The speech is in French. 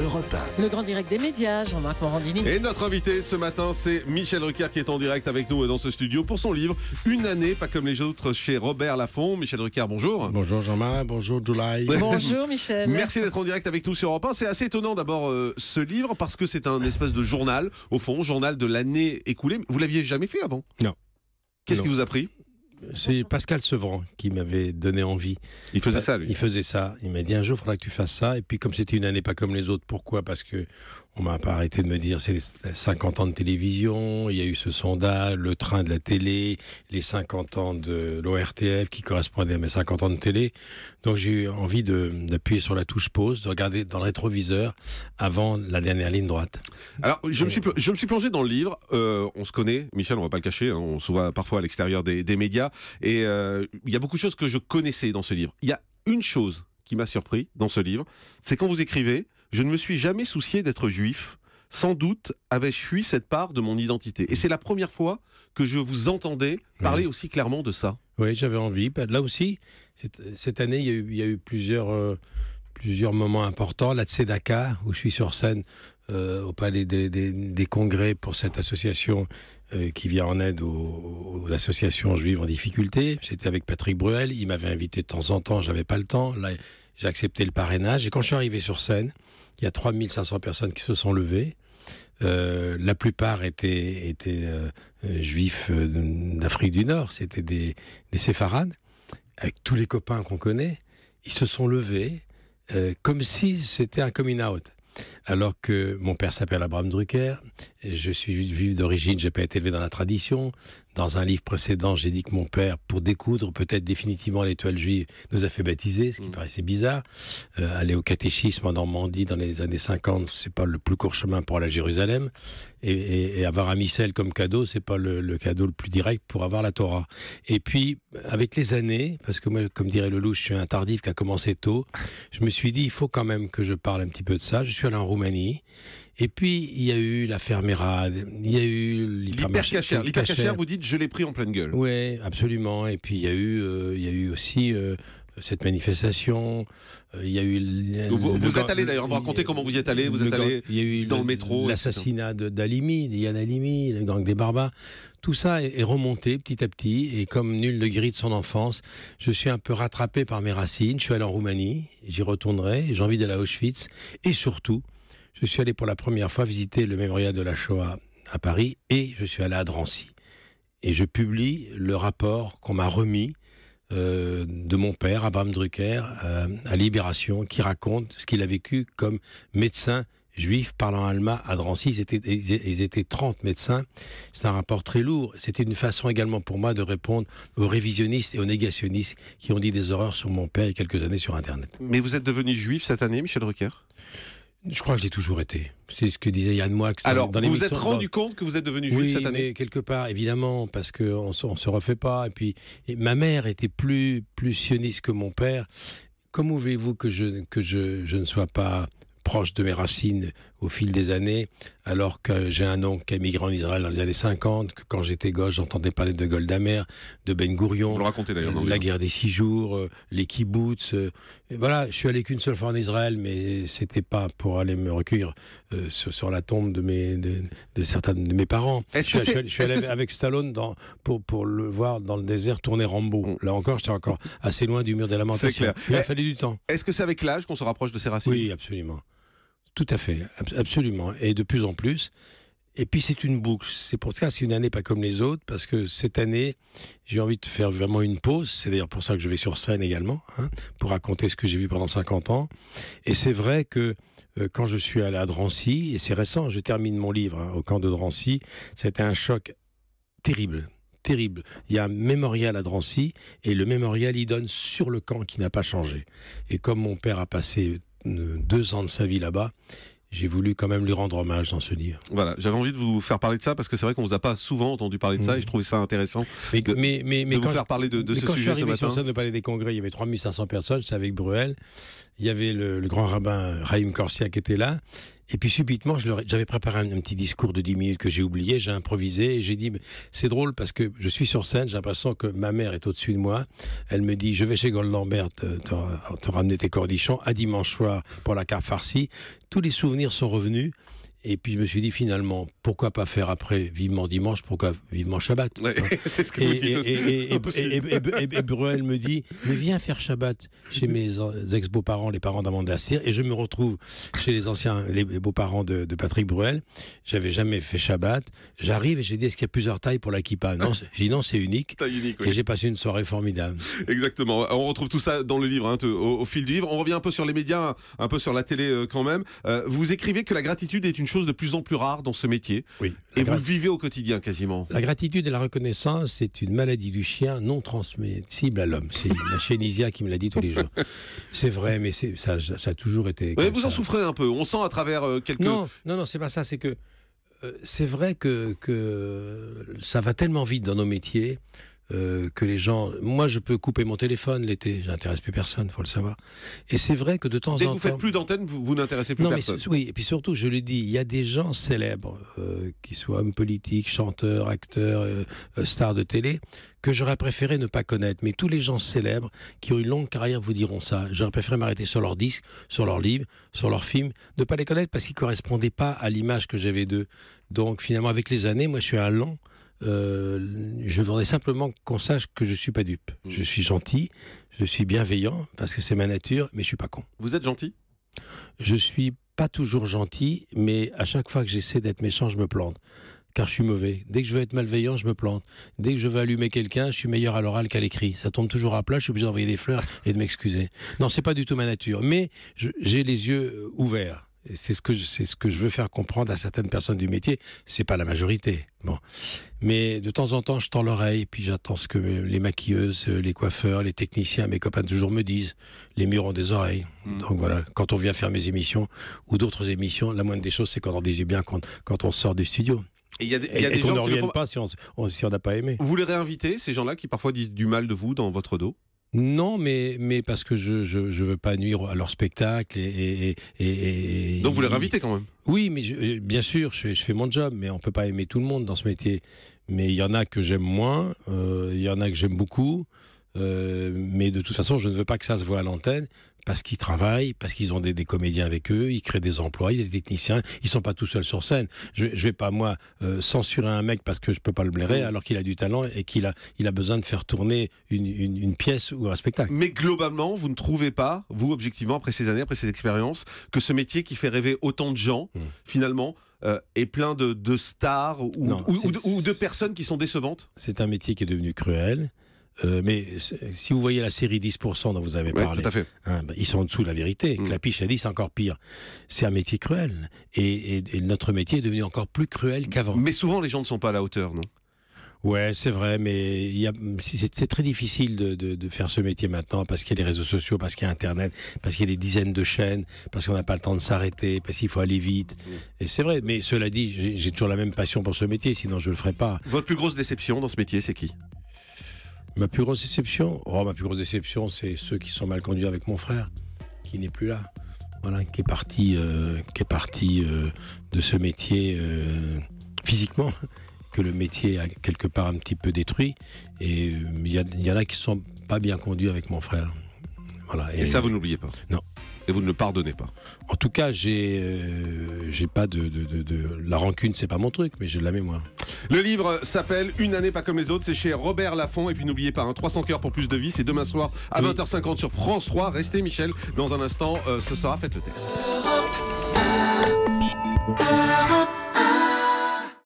Europe Le grand direct des médias, Jean-Marc Morandini. Et notre invité ce matin, c'est Michel Drucker qui est en direct avec nous dans ce studio pour son livre Une année, pas comme les autres, chez Robert Laffont. Michel Drucker, bonjour. Bonjour Jean-Marc, bonjour July. Bonjour Michel. Merci d'être en direct avec nous sur Europe 1. C'est assez étonnant d'abord euh, ce livre parce que c'est un espèce de journal, au fond, journal de l'année écoulée. Vous l'aviez jamais fait avant Non. Qu'est-ce qui vous a pris c'est Pascal Sevran qui m'avait donné envie. Il faisait bah, ça, lui. Il faisait ça. Il m'a dit un jour, il faudra que tu fasses ça. Et puis, comme c'était une année pas comme les autres, pourquoi Parce que on m'a pas arrêté de me dire, c'est les 50 ans de télévision, il y a eu ce sondage, le train de la télé, les 50 ans de l'ORTF qui correspondait à mes 50 ans de télé. Donc j'ai eu envie d'appuyer sur la touche pause, de regarder dans le rétroviseur avant la dernière ligne droite. Alors je me suis, je me suis plongé dans le livre, euh, on se connaît, Michel, on va pas le cacher, hein, on se voit parfois à l'extérieur des, des, médias, et euh, il y a beaucoup de choses que je connaissais dans ce livre. Il y a une chose qui m'a surpris dans ce livre, c'est quand vous écrivez, je ne me suis jamais soucié d'être juif. Sans doute avais-je fui cette part de mon identité. Et c'est la première fois que je vous entendais parler aussi clairement de ça. Oui, j'avais envie. Bah, là aussi, cette, année, il y, a eu, plusieurs, euh, plusieurs moments importants. La Tzedaka, où je suis sur scène euh, au palais des, congrès pour cette association euh, qui vient en aide aux, associations juives en difficulté. C'était avec Patrick Bruel, il m'avait invité de temps en temps, j'avais pas le temps. Là, j'ai accepté le parrainage et quand je suis arrivé sur scène, il y a 3500 personnes qui se sont levées. Euh, la plupart étaient, étaient euh, euh, juifs d'Afrique du Nord, c'était des, des, séfarades, avec tous les copains qu'on connaît. Ils se sont levés comme si c'était un coming out. Alors que mon père s'appelle Abraham Drucker, je suis juif d'origine, j'ai pas été élevé dans la tradition, dans un livre précédent, j'ai dit que mon père, pour découdre peut-être définitivement l'étoile juive, nous a fait baptiser, ce qui mm. paraissait bizarre. Euh, aller au catéchisme en Normandie dans les années 50, c'est pas le plus court chemin pour aller à Jérusalem. Et, avoir un missel comme cadeau, c'est pas le, le, cadeau le plus direct pour avoir la Torah. Et puis, avec les années, parce que moi, comme dirait Lelouch, je suis un tardif qui a commencé tôt, je me suis dit, il faut quand même que je parle un petit peu de ça. Je suis allé en Roumanie. Et puis, il y a eu l'affaire Merade, il y a eu l'hypercachère. L'hypercachère, vous dites, je l'ai pris en pleine gueule. Oui, absolument. Et puis, il y a eu, euh, il y a eu aussi euh, cette manifestation. Euh, il y a eu. vous, êtes allé d'ailleurs, vous racontez comment vous y êtes allé. Vous êtes allé il y a eu dans le, métro. L'assassinat d'Alimi, d'Yann Alimi, la gang des barbas, Tout ça est, remonté petit à petit. Et comme nul ne guérit de son enfance, je suis un peu rattrapé par mes racines. Je suis allé en Roumanie, j'y retournerai. J'ai envie d'aller à Auschwitz. Et surtout, je suis allé pour la première fois visiter le mémorial de la Shoah à Paris et je suis allé à Drancy. Et je publie le rapport qu'on m'a remis euh, de mon père, Abraham Drucker, euh, à Libération, qui raconte ce qu'il a vécu comme médecin juif parlant allemand à Drancy. Ils étaient, ils étaient 30 médecins. C'est un rapport très lourd. C'était une façon également pour moi de répondre aux révisionnistes et aux négationnistes qui ont dit des horreurs sur mon père il y a quelques années sur Internet. Mais vous êtes devenu juif cette année, Michel Drucker je crois que j'ai toujours été. C'est ce que disait Yann Moix. Euh, Alors, vous vous êtes rendu compte que vous êtes devenu juif cette année quelque part, évidemment, parce qu'on ne se refait pas. Et puis, ma mère était plus, plus sioniste que mon père. Comment voulez-vous que, je, que je ne sois pas proche de mes racines au fil des années, alors que j'ai un oncle qui a migré en Israël dans les années 50, que quand j'étais gauche, j'entendais parler de Goldamer, de Ben Gourion, le euh, la guerre des six jours, euh, les kibbutz. Euh, voilà, je suis allé qu'une seule fois en Israël, mais c'était pas pour aller me recueillir sur, la tombe de certains de mes parents. Je suis, allé avec Stallone pour le voir dans le désert tourner Rambo. Mm. Là encore, j'étais encore assez loin du mur des lamentations. Clair. Il a eh, fallu du temps. Est-ce que c'est avec l'âge qu'on se rapproche de ses racines Oui, absolument. Tout à fait, absolument. Et de plus en plus. Et puis c'est une boucle. C'est pour ça c'est une année pas comme les autres, parce que cette année, j'ai envie de faire vraiment une pause. C'est d'ailleurs pour ça que je vais sur scène également, hein, pour raconter ce que j'ai vu pendant 50 ans. Et c'est vrai que euh, quand je suis allé à Drancy, et c'est récent, je termine mon livre hein, au camp de Drancy, c'était un choc terrible terrible. Il y a un mémorial à Drancy et le mémorial il donne sur le camp qui n'a pas changé. Et comme mon père a passé deux ans de sa vie là-bas j'ai voulu quand même lui rendre hommage dans ce livre. Voilà, j'avais envie de vous faire parler de ça parce que c'est vrai qu'on ne vous a pas souvent entendu parler de ça mm. et je trouvais ça intéressant mais, de, mais, mais, vous faire parler de, de sujet ce quand je suis arrivé sur scène de Palais des Congrès, il y avait 3500 personnes, c'est avec Bruel, il y avait le, grand rabbin Raïm Corsia qui était là, et puis subitement, j'avais préparé un, petit discours de 10 minutes que j'ai oublié, j'ai improvisé et j'ai dit, c'est drôle parce que je suis sur scène, j'ai l'impression que ma mère est au-dessus de moi. Elle me dit, je vais chez Gold Lambert te, ramener tes cordichons à dimanche soir pour la carte farcie. Tous les souvenirs sont revenus et puis je me suis dit finalement, pourquoi pas faire après vivement dimanche, pourquoi vivement Shabbat et, Bruel me dit, mais viens faire Shabbat chez mes ex-beaux-parents, les parents d'Amanda Et je me retrouve chez les anciens, les beaux-parents de, Patrick Bruel. J'avais jamais fait Shabbat. J'arrive et j'ai dit, est-ce qu'il y a plusieurs tailles pour la kippa Non, j'ai dit non, c'est unique. Et j'ai passé une soirée formidable. Exactement. On retrouve tout ça dans le livre, hein, au, fil du livre. On revient un peu sur les médias, un peu sur la télé euh, quand même. Euh, vous écrivez que la gratitude est une chose de plus en plus rare dans ce métier. Oui. Et vous le vivez au quotidien quasiment. La gratitude et la reconnaissance, c'est une maladie du chien non transmissible à l'homme. C'est la chénisia qui me l'a dit tous les jours. C'est vrai, mais ça, ça, a toujours été. Mais vous en souffrez un peu. On sent à travers euh, quelques. Non, non, non, c'est pas ça. C'est que euh, c'est vrai que, que ça va tellement vite dans nos métiers euh, que les gens. Moi, je peux couper mon téléphone l'été. J'intéresse plus personne, faut le savoir. Et c'est vrai que de temps en temps. Dès vous faites plus d'antenne, vous, n'intéressez plus personne. oui, et puis surtout, je le dis, il y a des gens célèbres, qu'ils euh, qui soient hommes politiques, chanteurs, acteurs, euh, stars de télé, que j'aurais préféré ne pas connaître. Mais tous les gens célèbres qui ont une longue carrière vous diront ça. J'aurais préféré m'arrêter sur leurs disques, sur leurs livres, sur leurs films, ne pas les connaître parce qu'ils correspondaient pas à l'image que j'avais d'eux. Donc finalement, avec les années, moi, je suis un lent euh, je voudrais simplement qu'on sache que je suis pas dupe. Mm. Je suis gentil, je suis bienveillant, parce que c'est ma nature, mais je suis pas con. Vous êtes gentil Je suis pas toujours gentil, mais à chaque fois que j'essaie d'être méchant, je me plante. Car je suis mauvais. Dès que je veux être malveillant, je me plante. Dès que je veux allumer quelqu'un, je suis meilleur à l'oral qu'à l'écrit. Ça tombe toujours à plat, je suis obligé d'envoyer des fleurs et de m'excuser. Non, c'est pas du tout ma nature. Mais j'ai les yeux ouverts c'est ce que je, c'est ce que je veux faire comprendre à certaines personnes du métier. C'est pas la majorité, bon. Mais de temps en temps, je tends l'oreille, puis j'attends ce que les maquilleuses, les coiffeurs, les techniciens, mes copains toujours me disent. Les murs ont des oreilles. Hmm. Donc voilà, quand on vient faire mes émissions ou d'autres émissions, la moindre des choses, c'est qu'on en dit bien quand, quand on sort du studio. Et il y a des, gens ne revienne pas si on n'a pas aimé. Vous les réinviter ces gens-là qui parfois disent du mal de vous dans votre dos non, mais, mais parce que je ne je, veux pas nuire à leur spectacle. Et, Donc vous les invitez quand même Oui, mais euh, bien sûr, je, fais mon job, mais on peut pas aimer tout le monde dans ce métier. Mais il y en a que j'aime moins, euh, il y en a que j'aime beaucoup. Euh, mais de toute façon, je ne veux pas que ça se voit à l'antenne parce qu'ils travaillent, parce qu'ils ont des, comédiens avec eux, ils créent des emplois, il y a des techniciens, ils ne sont pas tout seuls sur scène. Je, ne vais pas moi euh, censurer un mec parce que je ne peux pas le blairer alors qu'il a du talent et qu'il a, besoin de faire tourner une, pièce ou un spectacle. Mais globalement, vous ne trouvez pas, vous objectivement après ces années, après ces expériences, que ce métier qui fait rêver autant de gens, hmm. finalement, euh, est plein de, stars ou, de, personnes qui sont décevantes C'est un métier qui est devenu cruel. Euh, mais si vous voyez la série 10% dont vous avez parlé, hein, ben, ils sont en dessous de la vérité. La mm. Clapiche a dit c'est encore pire. C'est un métier cruel. Et, notre métier est devenu encore plus cruel qu'avant. Mais souvent, les gens ne sont pas à la hauteur, non Ouais, c'est vrai, mais c'est très difficile de, faire ce métier maintenant parce qu'il y a les réseaux sociaux, parce qu'il y a Internet, parce qu'il y a des dizaines de chaînes, parce qu'on n'a pas le temps de s'arrêter, parce qu'il faut aller vite. Mm. Et c'est vrai, mais cela dit, j'ai toujours la même passion pour ce métier, sinon je ne le ferais pas. Votre plus grosse déception dans ce métier, c'est qui Ma plus grosse déception Oh, ma plus déception, c'est ceux qui sont mal conduits avec mon frère, qui n'est plus là. Voilà, qui est parti, euh, qui est parti euh, de ce métier euh, physiquement, que le métier a quelque part un petit peu détruit. Et il y, en a qui sont pas bien conduits avec mon frère. Voilà. Et, ça, vous n'oubliez pas Non. Et vous ne le pardonnez pas En tout cas, j'ai, j'ai pas de... La rancune, c'est pas mon truc, mais j'ai de la mémoire. Le livre s'appelle Une année pas comme les autres. C'est chez Robert Laffont. Et puis n'oubliez pas, un 300 cœurs pour plus de vie. C'est demain soir à 20h50 sur France 3. Restez, Michel. Dans un instant, euh, ce sera Faites le Terre.